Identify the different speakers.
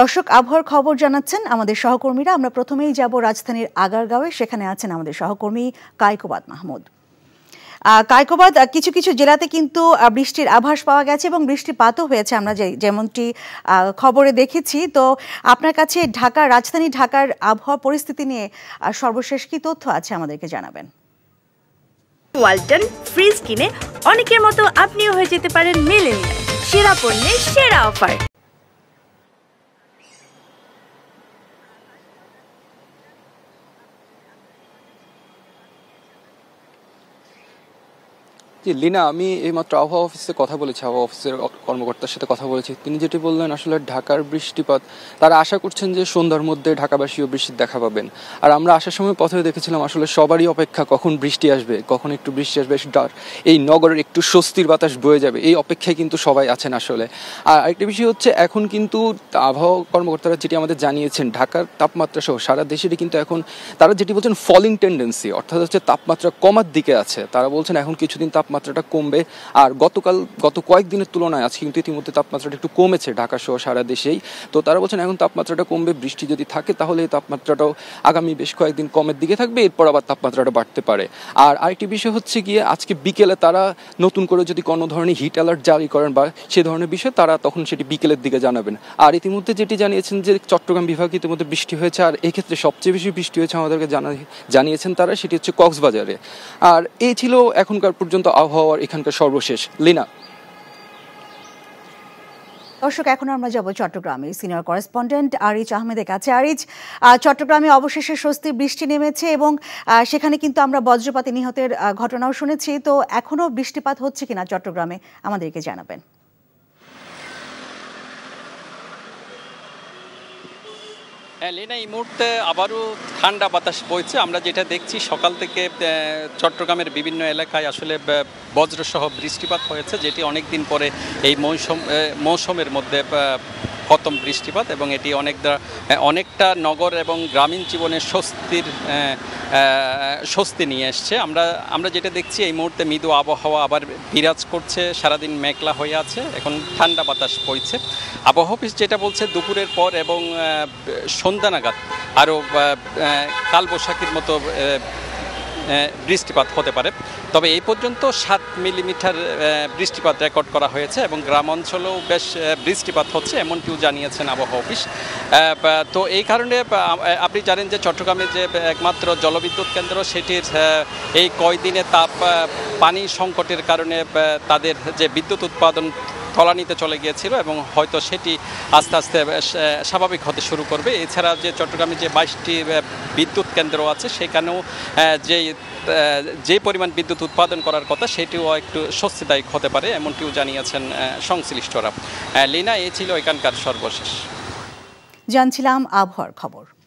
Speaker 1: দর্শক আবহাওয়ার খবর জানাচ্ছেন আমাদের সহকর্মীরা আমরা প্রথমেই যাব রাজধানীর আগারগাঁওয়ে সেখানে আছেন আমাদের সহকর্মী কায়কোবাদ মাহমুদ কায়কোবাদ কিছু কিছু জেলাতে কিন্তু বৃষ্টির আভাস পাওয়া গেছে এবং বৃষ্টিপাতও হয়েছে আমরা যেমনটি খবরে দেখেছি তো আপনার কাছে ঢাকা রাজধানী ঢাকার আবহাওয়া পরিস্থিতি নিয়ে সর্বশেষ কি তথ্য আছে আমাদেরকে জানাবেন ওয়ালটন ফ্রিজ কিনে অনেকের মতো আপনিও হয়ে যেতে পারেন মেলেনিয়া সেরা পণ্যের সেরা অফার
Speaker 2: জি লিনা আমি এইমাত্র আবহাওয়া অফিসে কথা বলেছি আবহাওয়া অফিসের কর্মকর্তার সাথে কথা বলেছি তিনি যেটি বললেন আসলে ঢাকার বৃষ্টিপাত তারা আশা করছেন যে সন্ধ্যার মধ্যে ঢাকাবাসীও বৃষ্টির দেখা পাবেন আর আমরা আসার সময় পথে দেখেছিলাম আসলে সবারই অপেক্ষা কখন বৃষ্টি আসবে কখন একটু বৃষ্টি আসবে এই নগরের একটু স্বস্তির বাতাস বয়ে যাবে এই অপেক্ষায় কিন্তু সবাই আছেন আসলে আর আরেকটি বিষয় হচ্ছে এখন কিন্তু আবহাওয়া কর্মকর্তারা যেটি আমাদের জানিয়েছেন ঢাকার তাপমাত্রা সহ সারা দেশেরই কিন্তু এখন তারা যেটি বলছেন ফলিং টেন্ডেন্সি অর্থাৎ হচ্ছে তাপমাত্রা কমার দিকে আছে তারা বলছেন এখন কিছুদিন তাপ তাপমাত্রাটা কমবে আর গতকাল গত কয়েকদিনের তুলনায় আজকে কিন্তু ইতিমধ্যে তাপমাত্রাটা একটু কমেছে ঢাকা সহ সারা দেশেই তো তারা বলছেন এখন তাপমাত্রাটা কমবে বৃষ্টি যদি থাকে তাহলে তাপমাত্রাটাও আগামী বেশ কয়েকদিন কমের দিকে থাকবে এরপর আবার তাপমাত্রাটা বাড়তে পারে আর আরেকটি বিষয় হচ্ছে গিয়ে আজকে বিকেলে তারা নতুন করে যদি কোনো ধরনের হিট অ্যালার্ট জারি করেন বা সে ধরনের বিষয় তারা তখন সেটি বিকেলের দিকে জানাবেন আর ইতিমধ্যে যেটি জানিয়েছেন যে চট্টগ্রাম বিভাগে ইতিমধ্যে বৃষ্টি হয়েছে আর এক্ষেত্রে সবচেয়ে বেশি বৃষ্টি হয়েছে আমাদেরকে জানা জানিয়েছেন তারা সেটি হচ্ছে কক্সবাজারে আর এই ছিল এখনকার পর্যন্ত আবহাওয়ার এখানকার সর্বশেষ লিনা
Speaker 1: দর্শক এখন আমরা যাব চট্টগ্রামে সিনিয়র করেসপন্ডেন্ট আরিজ আহমেদের কাছে আরিজ চট্টগ্রামে অবশেষে স্বস্তি বৃষ্টি নেমেছে এবং সেখানে কিন্তু আমরা বজ্রপাতে নিহতের ঘটনাও শুনেছি তো এখনও বৃষ্টিপাত হচ্ছে কিনা চট্টগ্রামে আমাদেরকে জানাবেন
Speaker 3: হ্যাঁ লেনা এই মুহূর্তে আবারও ঠান্ডা বাতাস বইছে আমরা যেটা দেখছি সকাল থেকে চট্টগ্রামের বিভিন্ন এলাকায় আসলে বজ্রসহ বৃষ্টিপাত হয়েছে যেটি অনেক দিন পরে এই মৌসুম মৌসুমের মধ্যে প্রথম বৃষ্টিপাত এবং এটি অনেক অনেকটা নগর এবং গ্রামীণ জীবনে স্বস্তির স্বস্তি নিয়ে এসছে আমরা আমরা যেটা দেখছি এই মুহূর্তে মৃদু আবহাওয়া আবার বিরাজ করছে সারাদিন মেঘলা হয়ে আছে এখন ঠান্ডা বাতাস পড়ছে আবহাওয়া অফিস যেটা বলছে দুপুরের পর এবং সন্ধ্যা নাগাদ আরও কালবৈশাখীর মতো বৃষ্টিপাত হতে পারে তবে এই পর্যন্ত সাত মিলিমিটার বৃষ্টিপাত রেকর্ড করা হয়েছে এবং গ্রাম অঞ্চলেও বেশ বৃষ্টিপাত হচ্ছে এমনটিও জানিয়েছেন আবহাওয়া অফিস তো এই কারণে আপনি জানেন যে চট্টগ্রামে যে একমাত্র জলবিদ্যুৎ কেন্দ্র সেটির এই কয়দিনে তাপ পানি সংকটের কারণে তাদের যে বিদ্যুৎ উৎপাদন তলানিতে চলে গিয়েছিল এবং হয়তো সেটি আস্তে আস্তে স্বাভাবিক হতে শুরু করবে এছাড়া যে চট্টগ্রামে যে বাইশটি বিদ্যুৎ কেন্দ্র আছে সেখানেও যে যে পরিমাণ বিদ্যুৎ উৎপাদন করার কথা সেটিও একটু স্বস্তিদায়ক হতে পারে এমনটিও জানিয়েছেন সংশ্লিষ্টরা লীনা এ ছিল এখানকার সর্বশেষ
Speaker 1: জানছিলাম আবহাওয়ার খবর